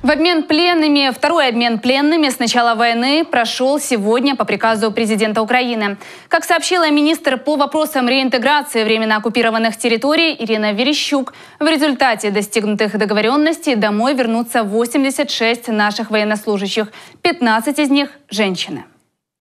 В обмен пленными, второй обмен пленными с начала войны прошел сегодня по приказу президента Украины. Как сообщила министр по вопросам реинтеграции временно оккупированных территорий Ирина Верещук, в результате достигнутых договоренностей домой вернутся 86 наших военнослужащих, 15 из них – женщины.